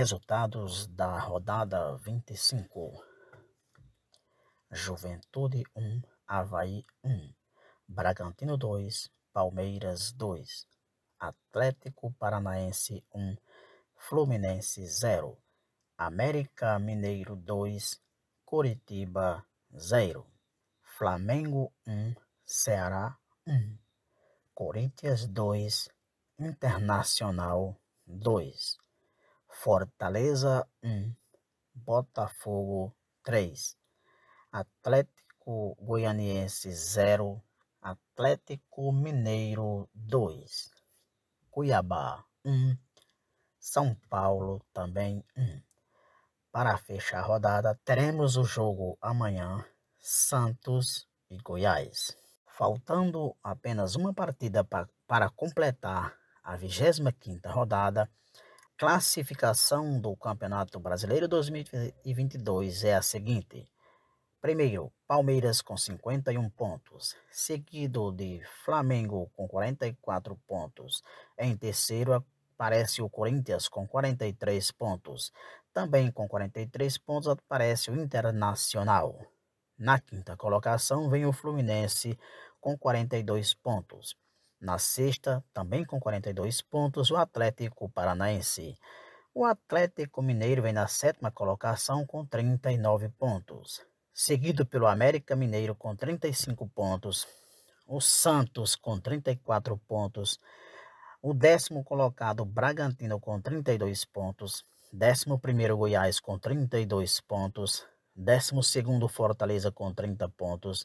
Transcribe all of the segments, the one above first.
Resultados da rodada 25: Juventude 1, Havaí 1, Bragantino 2, Palmeiras 2, Atlético Paranaense 1, Fluminense 0, América Mineiro 2, Curitiba 0, Flamengo 1, Ceará 1, Corinthians 2, Internacional 2. Fortaleza 1, Botafogo 3, Atlético Goianiense 0, Atlético Mineiro 2, Cuiabá 1, São Paulo também 1. Para fechar a rodada, teremos o jogo amanhã, Santos e Goiás. Faltando apenas uma partida para completar a 25ª rodada, classificação do Campeonato Brasileiro 2022 é a seguinte: primeiro, Palmeiras com 51 pontos, seguido de Flamengo com 44 pontos. Em terceiro, aparece o Corinthians com 43 pontos. Também com 43 pontos aparece o Internacional. Na quinta colocação vem o Fluminense com 42 pontos. Na sexta, também com 42 pontos, o Atlético Paranaense. O Atlético Mineiro vem na sétima colocação com 39 pontos, seguido pelo América Mineiro com 35 pontos, o Santos com 34 pontos, o décimo colocado Bragantino com 32 pontos, décimo primeiro Goiás com 32 pontos, décimo segundo Fortaleza com 30 pontos,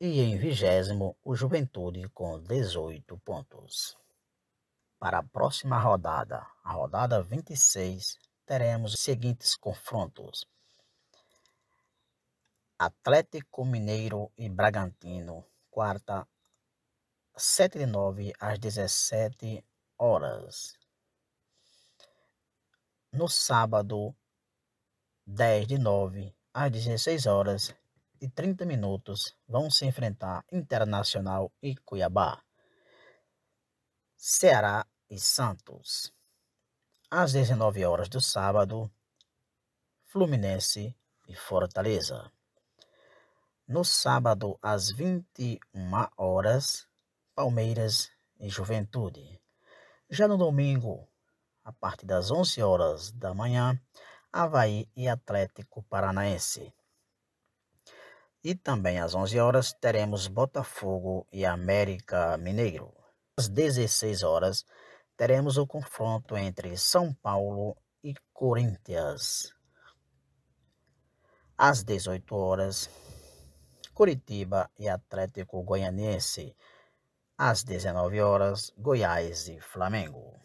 e em vigésimo o Juventude com 18 pontos. Para a próxima rodada, a rodada 26, teremos os seguintes confrontos: Atlético Mineiro e Bragantino, quarta, 7 de 9 às 17 horas. No sábado, 10 de 9 às 16 horas, e 30 minutos vão se enfrentar Internacional e Cuiabá, Ceará e Santos. Às 19 horas do sábado, Fluminense e Fortaleza. No sábado, às 21 horas, Palmeiras e Juventude. Já no domingo, a partir das 11 horas da manhã, Havaí e Atlético Paranaense. E também às 11 horas teremos Botafogo e América Mineiro. Às 16 horas teremos o confronto entre São Paulo e Corinthians. Às 18 horas, Curitiba e Atlético Goianiense. Às 19 horas, Goiás e Flamengo.